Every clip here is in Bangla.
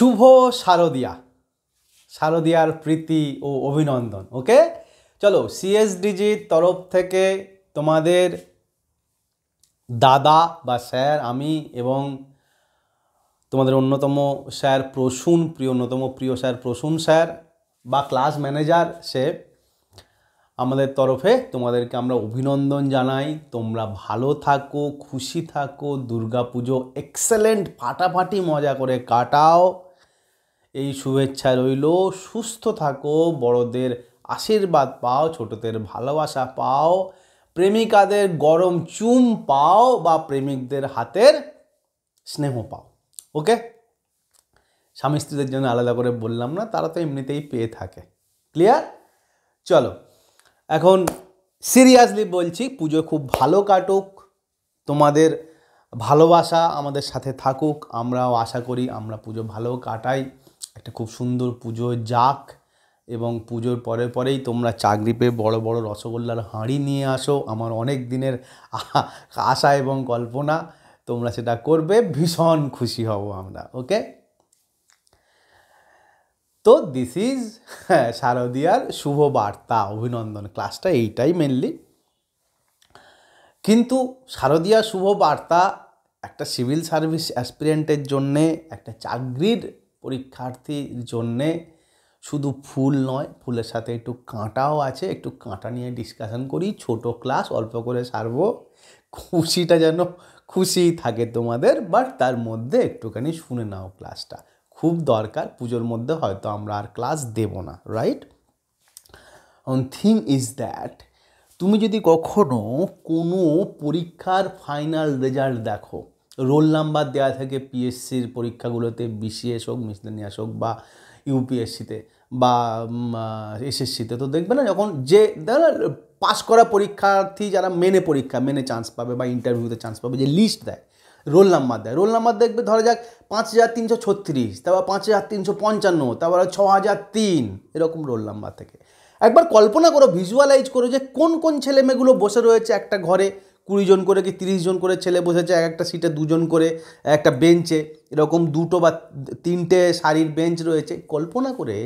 শুভ শারদিয়া শারদিয়ার প্রীতি ও অভিনন্দন ওকে চলো সিএসডিজির তরফ থেকে তোমাদের দাদা বা স্যার আমি এবং তোমাদের অন্যতম স্যার প্রসূন প্রিয় অন্যতম প্রিয় স্যার প্রসূন স্যার বা ক্লাস ম্যানেজার সে আমাদের তরফে তোমাদেরকে আমরা অভিনন্দন জানাই তোমরা ভালো থাকো খুশি থাকো দুর্গাপুজো এক্সেলেন্ট ফাটাফাটি মজা করে কাটাও এই শুভেচ্ছা রইল সুস্থ থাকো বড়দের আশীর্বাদ পাও ছোটদের ভালোবাসা পাও প্রেমিকাদের গরম চুম পাও বা প্রেমিকদের হাতের স্নেহ পাও ওকে স্বামী স্ত্রীদের জন্য আলাদা করে বললাম না তারা তো এমনিতেই পেয়ে থাকে ক্লিয়ার চলো এখন সিরিয়াসলি বলছি পুজো খুব ভালো কাটুক তোমাদের ভালোবাসা আমাদের সাথে থাকুক আমরাও আশা করি আমরা পুজো ভালো কাটাই একটা খুব সুন্দর পুজো যাক এবং পুজোর পরে পরেই তোমরা চাকরি পেয়ে বড় বড় রসগোল্লার হাঁড়ি নিয়ে আসো আমার অনেক দিনের আশা এবং কল্পনা তোমরা সেটা করবে ভীষণ খুশি হব আমরা ওকে তো দিস ইজ শারদীয়ার শুভ বার্তা অভিনন্দন ক্লাসটা এইটাই মেনলি কিন্তু শারদীয়া শুভ বার্তা একটা সিভিল সার্ভিস অ্যাসপিরেন্টের জন্যে একটা চাকরির পরীক্ষার্থীর জন্যে শুধু ফুল নয় ফুলের সাথে একটু কাঁটাও আছে একটু কাঁটা নিয়ে ডিসকাশন করি ছোট ক্লাস অল্প করে সারব খুশিটা যেন খুশি থাকে তোমাদের বাট তার মধ্যে একটুখানি শুনে নাও ক্লাসটা খুব দরকার পুজোর মধ্যে হয়তো আমরা আর ক্লাস দেব না রাইট থিং ইজ দ্যাট তুমি যদি কখনো কোনো পরীক্ষার ফাইনাল রেজাল্ট দেখো রোল নাম্বার দেওয়া থাকে পিএসসির পরীক্ষাগুলোতে বিসিএস হোক মিসলেনিয়াস হোক বা ইউপিএসসিতে বা এসএসসিতে তো দেখবে না যখন যে পাস করা পরীক্ষার্থী যারা মেনে পরীক্ষা মেনে চান্স পাবে বা ইন্টারভিউতে চান্স পাবে যে লিস্ট দেয় রোল নাম্বার দেয় রোল নাম্বার দেখবে ধরা যাক পাঁচ হাজার তিনশো ছত্রিশ তারপর পাঁচ হাজার তিনশো পঞ্চান্ন তারপর ছ হাজার তিন এরকম রোল নাম্বার থেকে একবার কল্পনা করো ভিজুয়ালাইজ করো যে কোন কোন ছেলেমেয়েগুলো বসে রয়েছে একটা ঘরে কুড়ি জন করে কি তিরিশ জন করে ছেলে বসেছে এক একটা সিটে দুজন করে একটা বেঞ্চে এরকম দুটো বা তিনটে শাড়ির বেঞ্চ রয়েছে কল্পনা করে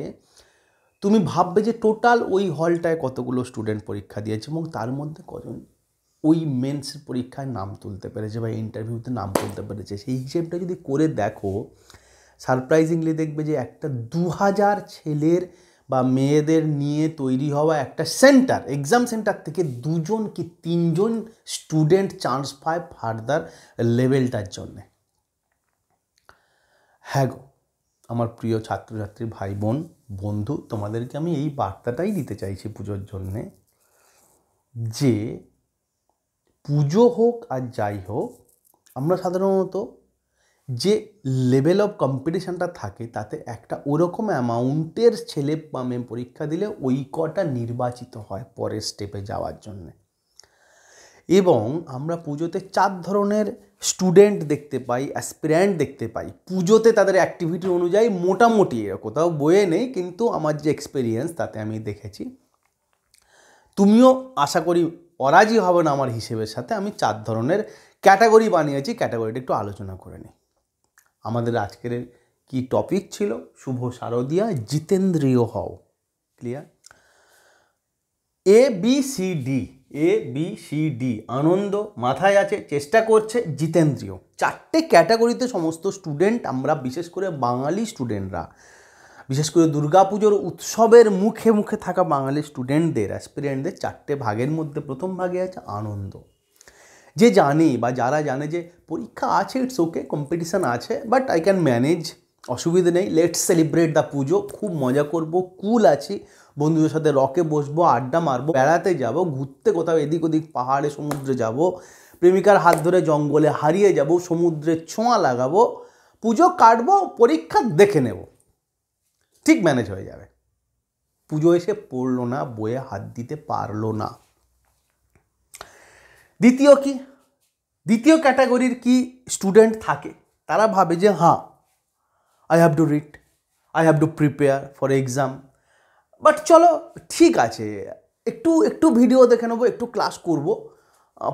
তুমি ভাববে যে টোটাল ওই হলটায় কতগুলো স্টুডেন্ট পরীক্ষা দিয়েছে এবং তার মধ্যে কজন ওই মেন্স পরীক্ষায় নাম তুলতে পেরেছে বা ইন্টারভিউতে নাম তুলতে পেরেছে সেই হিসেবটা যদি করে দেখো সারপ্রাইজিংলি দেখবে যে একটা দু হাজার ছেলের বা মেয়েদের নিয়ে তৈরি হওয়া একটা সেন্টার এক্সাম সেন্টার থেকে দুজন কি তিনজন স্টুডেন্ট চান্স পায় ফার্দার লেভেলটার জন্যে হ্যাঁ গো আমার প্রিয় ছাত্রছাত্রী ভাই বোন বন্ধু তোমাদেরকে আমি এই বার্তাটাই দিতে চাইছি পুজোর জন্যে যে পুজো হোক আর যাই হোক আমরা সাধারণত যে লেভেল অফ কম্পিটিশানটা থাকে তাতে একটা ওরকম অ্যামাউন্টের ছেলে বা মেয়ে পরীক্ষা দিলে ওই কটা নির্বাচিত হয় পরের স্টেপে যাওয়ার জন্যে এবং আমরা পুজোতে চার ধরনের স্টুডেন্ট দেখতে পাই অ্যাসপিরেন্ট দেখতে পাই পুজোতে তাদের অ্যাক্টিভিটি অনুযায়ী মোটামুটি কোথাও বয়ে নেই কিন্তু আমার যে এক্সপিরিয়েন্স তাতে আমি দেখেছি তুমিও আশা করি অরাজি হবে না আমার হিসেবের সাথে আমি চার ধরনের ক্যাটাগরি বানিয়েছি ক্যাটাগরিটা একটু আলোচনা করে নিই আমাদের আজকের কি টপিক ছিল শুভ শারদিয়া জিতেন্দ্রীয় হও clear A B C D A B C D আনন্দ মাথায় আছে চেষ্টা করছে জিতেন্দ্রীয় চারটে ক্যাটাগরিতে সমস্ত স্টুডেন্ট আমরা বিশেষ করে বাঙালি স্টুডেন্টরা বিশেষ করে দুর্গাপুজোর উৎসবের মুখে মুখে থাকা বাঙালি স্টুডেন্টদের অ্যাসপিরিয়েন্টদের চারটে ভাগের মধ্যে প্রথম ভাগে আছে আনন্দ যে জানে বা যারা জানে যে পরীক্ষা আছে ইটস ওকে কম্পিটিশান আছে বাট আই ক্যান ম্যানেজ অসুবিধে নেই লেটস সেলিব্রেট দ্য পুজো খুব মজা করব কুল আছি বন্ধুদের সাথে রকে বসবো আড্ডা মারবো বেড়াতে যাব ঘুরতে কোথাও এদিক ওদিক পাহাড়ে সমুদ্রে যাব প্রেমিকার হাত ধরে জঙ্গলে হারিয়ে যাব সমুদ্রে ছোঁয়া লাগাবো পুজো কাটবো পরীক্ষা দেখে নেব ঠিক ম্যানেজ হয়ে যাবে পুজো এসে পড়লো না বইয়ে হাত দিতে পারলো না দ্বিতীয় কি দ্বিতীয় ক্যাটাগরির কি স্টুডেন্ট থাকে তারা ভাবে যে হ্যাঁ I have to read I have to prepare for exam but চলো ঠিক আছে একটু একটু ভিডিও দেখে নেবো একটু ক্লাস করব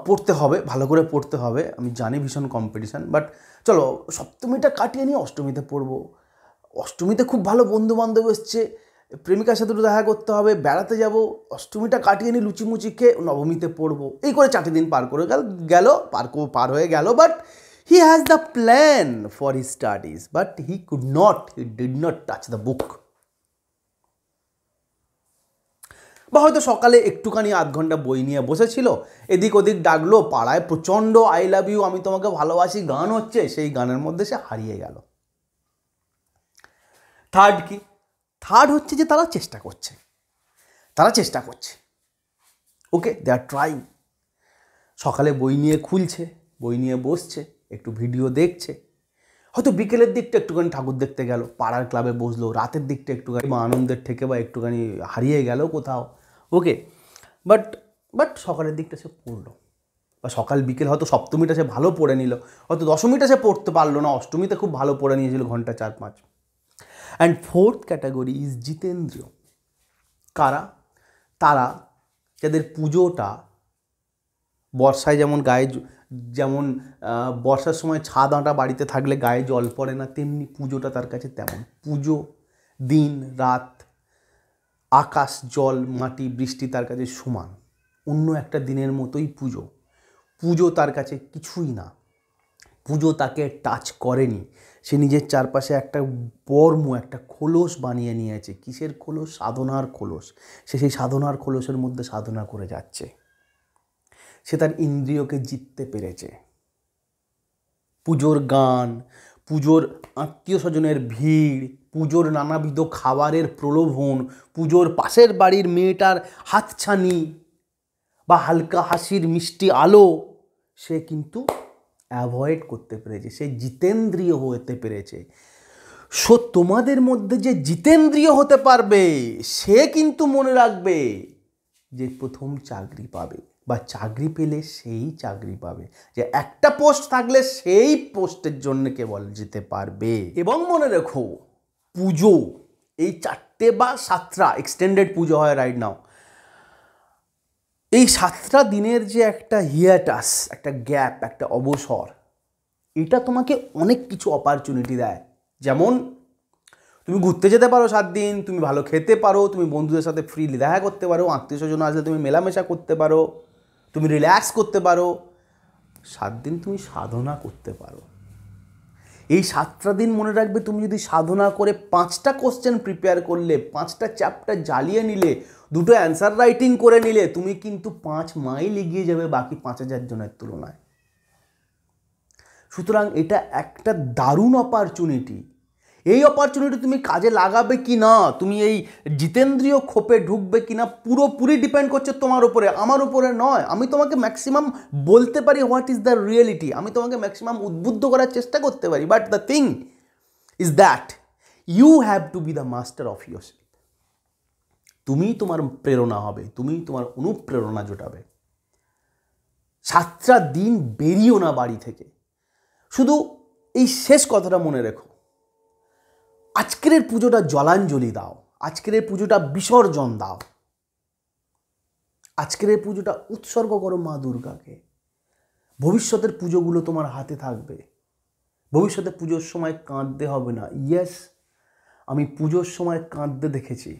পড়তে হবে ভালো করে পড়তে হবে আমি জানি ভীষণ কম্পিটিশান বাট চলো সপ্তমীটা কাটিয়ে নিয়ে অষ্টমীতে পড়বো অষ্টমীতে খুব ভালো বন্ধুবান্ধব এসছে প্রেমিকার সাথে একটু দেখা করতে হবে বেড়াতে যাব অষ্টমীটা কাটিয়ে নিই লুচিমুচি খেয়ে নবমীতে পড়বো এই করে চারটে দিন পার করে গেল গেল পার পার হয়ে গেল but he has the plan for he studies but he could not he did not touch the book বা হয়তো সকালে একটুখানি আধ ঘন্টা বই নিয়ে বসেছিল এদিক ওদিক ডাকলো পাড়ায় প্রচণ্ড আই লাভ ইউ আমি তোমাকে ভালোবাসি গান হচ্ছে সেই গানের মধ্যে সে হারিয়ে গেল থার্ড কি থার্ড হচ্ছে যে তারা চেষ্টা করছে তারা চেষ্টা করছে ওকে দে আর ট্রাইং সকালে বই নিয়ে খুলছে বই নিয়ে বসছে একটু ভিডিও দেখছে হয়তো বিকেলের দিকটা একটুখানি ঠাকুর দেখতে গেল পাড়ার ক্লাবে বসলো রাতের দিকটা একটুখানি বা আনন্দের থেকে বা একটুখানি হারিয়ে গেল কোথাও ওকে বাট বাট সকালের দিকটা সে পড়লো বা সকাল বিকেল হয়তো সপ্তমীটা সে ভালো পড়ে নিল হয়তো দশমীটা সে পড়তে পারলো না অষ্টমীতে খুব ভালো পড়ে নিয়েছিল ঘন্টা চার পাঁচ অ্যান্ড ফোর্থ ক্যাটাগরি ইজ জিতেন্দ্রীয় কারা তারা যাদের পুজোটা বর্ষায় যেমন গায়ে যেমন বর্ষার সময় ছাদ আঁটা বাড়িতে থাকলে গায়ে জল পড়ে না তেমনি পুজোটা তার কাছে তেমন পুজো দিন রাত আকাশ জল মাটি বৃষ্টি তার কাছে সমান অন্য একটা দিনের মতোই পুজো পুজো তার কাছে কিছুই না পুজো তাকে টাচ করেনি সে নিজের চারপাশে একটা বর্ম একটা খোলস বানিয়ে নিয়েছে কিসের খোলস সাধনার খোলস সে সেই সাধনার খোলসের মধ্যে সাধনা করে যাচ্ছে সে তার ইন্দ্রিয়কে জিততে পেরেছে পুজোর গান পুজোর আত্মীয় স্বজনের ভিড় পুজোর নানাবিধ খাবারের প্রলোভন পুজোর পাশের বাড়ির মেয়েটার হাতছানি বা হালকা হাসির মিষ্টি আলো সে কিন্তু অ্যাভয়েড করতে পেরেছে সে জিতেন্দ্রীয় হতে পেরেছে সো তোমাদের মধ্যে যে জিতেন্দ্রীয় হতে পারবে সে কিন্তু মনে রাখবে যে প্রথম চাকরি পাবে বা চাকরি পেলে সেই চাকরি পাবে যে একটা পোস্ট থাকলে সেই পোস্টের জন্য কেবল যেতে পারবে এবং মনে রেখো পুজো এই চারটে বা সাতটা এক্সটেন্ডেড পুজো হয় রাইট নাও এই সাতটা দিনের যে একটা হিয়াটাস একটা গ্যাপ একটা অবসর এটা তোমাকে অনেক কিছু অপরচুনিটি দেয় যেমন তুমি ঘুরতে যেতে পারো সাত দিন তুমি ভালো খেতে পারো তুমি বন্ধুদের সাথে ফ্রিলি দেখা করতে পারো আত্মীয় স্বজন আসলে তুমি মেলামেশা করতে পারো তুমি রিল্যাক্স করতে পারো সাত দিন তুমি সাধনা করতে পারো এই সাতটা দিন মনে রাখবে তুমি যদি সাধনা করে পাঁচটা কোশ্চেন প্রিপেয়ার করলে পাঁচটা চ্যাপ্টার জ্বালিয়ে নিলে দুটো অ্যান্সার রাইটিং করে নিলে তুমি কিন্তু পাঁচ মাইল এগিয়ে যাবে বাকি পাঁচ হাজার জনের তুলনায় সুতরাং এটা একটা দারুণ অপরচুনিটি এই অপরচুনিটি তুমি কাজে লাগাবে কি না তুমি এই জিতেন্দ্রীয় খোপে ঢুকবে কি না পুরোপুরি ডিপেন্ড করছে তোমার উপরে আমার উপরে নয় আমি তোমাকে ম্যাক্সিমাম বলতে পারি হোয়াট ইজ দ্য রিয়েলিটি আমি তোমাকে ম্যাক্সিমাম উদ্বুদ্ধ করার চেষ্টা করতে পারি but the thing is that you have to be the master of your তুমিই তোমার প্রেরণা হবে তুমিই তোমার অনুপ্রেরণা জোটাবে সাতটা দিন বেরিও না বাড়ি থেকে শুধু এই শেষ কথাটা মনে রেখো আজকের পুজোটা জলাঞ্জলি দাও আজকের পুজোটা বিসর্জন দাও আজকের পুজোটা উৎসর্গ করো মা দুর্গাকে ভবিষ্যতের পুজোগুলো তোমার হাতে থাকবে ভবিষ্যতে পুজোর সময় কাঁদতে হবে না ইয়েস আমি পুজোর সময় কাঁদতে দেখেছি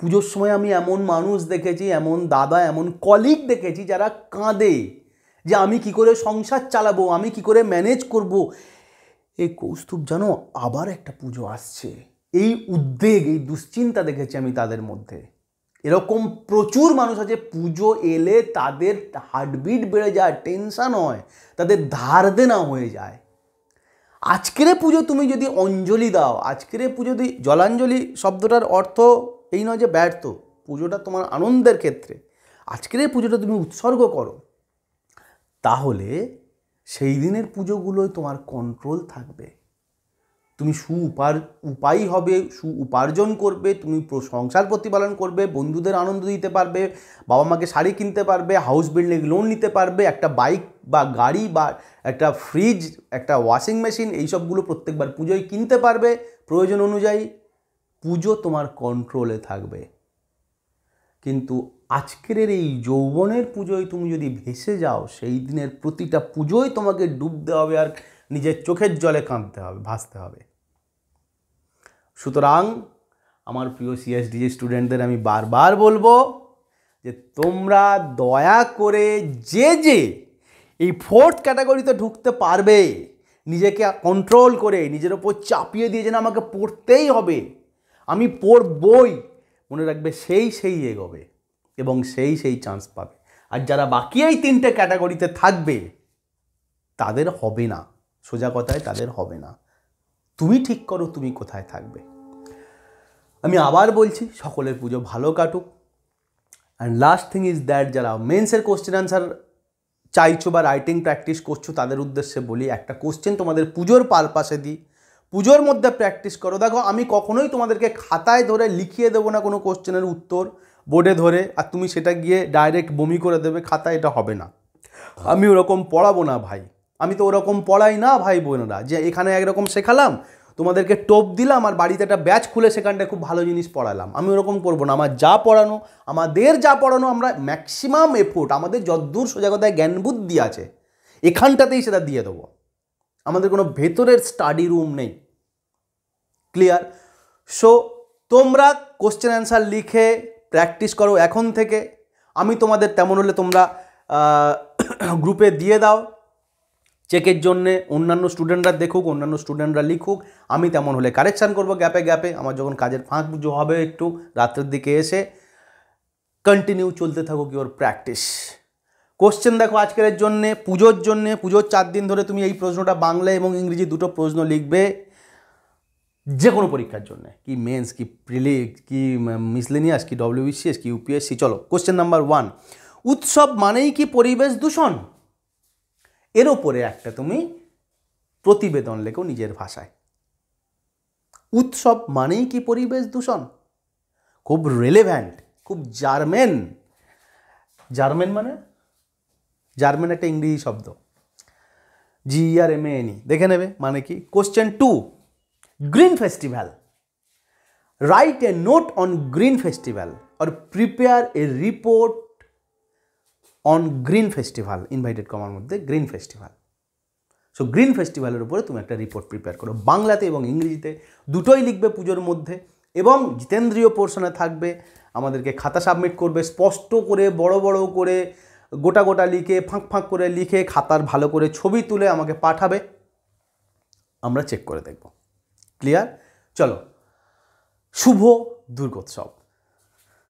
পুজোর সময় আমি এমন মানুষ দেখেছি এমন দাদা এমন কলিগ দেখেছি যারা কাঁদে যে আমি কি করে সংসার চালাবো আমি কি করে ম্যানেজ করব। এই কৌস্তুভ জানো আবার একটা পুজো আসছে এই উদ্বেগ এই দুশ্চিন্তা দেখেছি আমি তাদের মধ্যে এরকম প্রচুর মানুষ আছে পুজো এলে তাদের হার্টবিট বেড়ে যায় টেনশান হয় তাদের ধার দেনা হয়ে যায় আজকের পুজো তুমি যদি অঞ্জলি দাও আজকের পুজো যদি জলাঞ্জলি শব্দটার অর্থ এই নয় যে ব্যর্থ পুজোটা তোমার আনন্দের ক্ষেত্রে আজকের পুজোটা তুমি উৎসর্গ করো তাহলে সেই দিনের পুজোগুলোই তোমার কন্ট্রোল থাকবে তুমি সু উপার উপায় হবে সু উপার্জন করবে তুমি সংসার প্রতিপালন করবে বন্ধুদের আনন্দ দিতে পারবে বাবা মাকে শাড়ি কিনতে পারবে হাউস বিল্ডিং লোন নিতে পারবে একটা বাইক বা গাড়ি বা একটা ফ্রিজ একটা ওয়াশিং মেশিন এইসবগুলো প্রত্যেকবার পুজোয় কিনতে পারবে প্রয়োজন অনুযায়ী পুজো তোমার কন্ট্রোলে থাকবে কিন্তু আজকের এই যৌবনের পুজোয় তুমি যদি ভেসে যাও সেই দিনের প্রতিটা পুজোয় তোমাকে ডুবতে হবে আর নিজের চোখের জলে কাঁদতে হবে ভাসতে হবে সুতরাং আমার প্রিয় সিএসডিজি স্টুডেন্টদের আমি বারবার বলবো যে তোমরা দয়া করে যে যে এই ফোর্থ ক্যাটাগরিতে ঢুকতে পারবে নিজেকে কন্ট্রোল করে নিজের ওপর চাপিয়ে দিয়ে যেন আমাকে পড়তেই হবে আমি পড়বই মনে রাখবে সেই সেই এগোবে এবং সেই সেই চান্স পাবে আর যারা বাকি এই তিনটে ক্যাটাগরিতে থাকবে তাদের হবে না সোজা কথায় তাদের হবে না তুমি ঠিক করো তুমি কোথায় থাকবে আমি আবার বলছি সকলের পুজো ভালো কাটুক and last thing is that যারা মেন্সের কোশ্চেন অ্যান্সার চাইছো বা রাইটিং প্র্যাকটিস করছো তাদের উদ্দেশ্যে বলি একটা কোশ্চেন তোমাদের পুজোর পারপাসে দিই পুজোর মধ্যে প্র্যাকটিস করো দেখো আমি কখনোই তোমাদেরকে খাতায় ধরে লিখিয়ে দেবো না কোনো কোশ্চেনের উত্তর বোর্ডে ধরে আর তুমি সেটা গিয়ে ডাইরেক্ট বমি করে দেবে খাতা এটা হবে না আমি ওরকম পড়াবো না ভাই আমি তো ওরকম পড়াই না ভাই বোনেরা যে এখানে একরকম শেখালাম তোমাদেরকে টোপ দিলাম আর বাড়িতে একটা ব্যাচ খুলে সেখানটায় খুব ভালো জিনিস পড়ালাম আমি ওরকম করবো না আমার যা পড়ানো আমাদের যা পড়ানো আমরা ম্যাক্সিমাম এফোর্ট আমাদের যদ্দূর সোজাগতায় জ্ঞান বুদ্ধি আছে এখানটাতেই সেটা দিয়ে দেবো আমাদের কোনো ভেতরের স্টাডি রুম নেই ক্লিয়ার সো তোমরা কোশ্চেন অ্যান্সার লিখে প্র্যাকটিস করো এখন থেকে আমি তোমাদের তেমন হলে তোমরা গ্রুপে দিয়ে দাও চেকের জন্যে অন্যান্য স্টুডেন্টরা দেখুক অন্যান্য স্টুডেন্টরা লিখুক আমি তেমন হলে কারেকশান করব গ্যাপে গ্যাপে আমার যখন কাজের ফাঁক হবে একটু রাত্রের দিকে এসে কন্টিনিউ চলতে থাকুক ইওর প্র্যাকটিস কোশ্চেন দেখো আজকের জন্যে পুজোর জন্যে পুজোর চার দিন ধরে তুমি এই প্রশ্নটা বাংলা এবং ইংরেজি দুটো প্রশ্ন লিখবে যে কোনো পরীক্ষার জন্য কি মেন্স কি প্রিলি কি মিসলেনিয়াস কি ডব্লিউবিসিএস কি ইউপিএসসি চলো কোশ্চেন নাম্বার ওয়ান উৎসব মানেই কি পরিবেশ দূষণ এর ওপরে একটা তুমি প্রতিবেদন লেখো নিজের ভাষায় উৎসব মানেই কি পরিবেশ দূষণ খুব রেলেভ্যান্ট খুব জার্মেন জার্মেন মানে জার্মেন একটা ইংরেজি শব্দ জি আর এম এন দেখে নেবে মানে কি question two green festival write a note on green festival or prepare a report on green festival invited কমার মধ্যে গ্রিন ফেস্টিভ্যাল সো গ্রিন ফেস্টিভ্যালের উপরে তুমি একটা রিপোর্ট প্রিপেয়ার করো বাংলাতে এবং ইংরেজিতে দুটোই লিখবে পুজোর মধ্যে এবং জিতেন্দ্রীয় পোর্শনে থাকবে আমাদেরকে খাতা সাবমিট করবে স্পষ্ট করে বড় বড় করে গোটা গোটা লিখে ফাঁক ফাঁক করে লিখে খাতার ভালো করে ছবি তুলে আমাকে পাঠাবে আমরা চেক করে দেখব ক্লিয়ার চলো শুভ দুর্গোৎসব